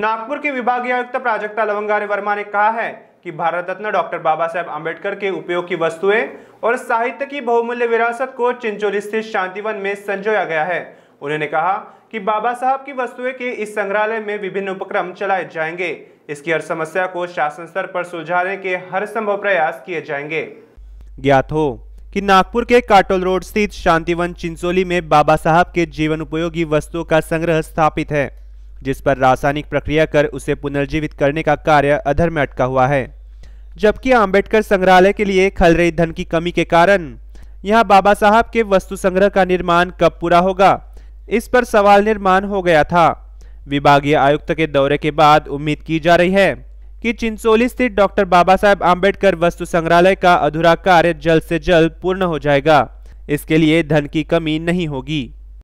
नागपुर के विभागीय आयुक्त प्राजक्ता लवंगारे वर्मा ने कहा है कि भारत रत्न डॉक्टर बाबा साहेब आम्बेडकर के उपयोग की वस्तुएं और साहित्य की बहुमूल्य विरासत को चिंचोली स्थित शांतिवन में संजोया गया है उन्होंने कहा कि बाबा साहब की वस्तुएं के इस संग्रहालय में विभिन्न उपक्रम चलाए जाएंगे इसकी हर समस्या को शासन स्तर पर सुलझाने के हर संभव प्रयास किए जाएंगे ज्ञात हो कि नागपुर के काटोल रोड स्थित शांतिवन चिंचोली में बाबा साहब के जीवन उपयोगी वस्तुओं का संग्रह स्थापित है जिस पर रासायनिक प्रक्रिया कर उसे पुनर्जीवित करने का कार्य अधर में अटका हुआ है जबकि आम्बेडकर संग्रहालय के लिए खल रही धन की कमी के कारण यहाँ बाबा साहब के वस्तु संग्रह का निर्माण कब पूरा होगा इस पर सवाल निर्माण हो गया था विभागीय आयुक्त के दौरे के बाद उम्मीद की जा रही है कि चिंचोली स्थित डॉक्टर बाबा साहेब आम्बेडकर वस्तु संग्रहालय का अधूरा कार्य जल्द से जल्द पूर्ण हो जाएगा इसके लिए धन की कमी नहीं होगी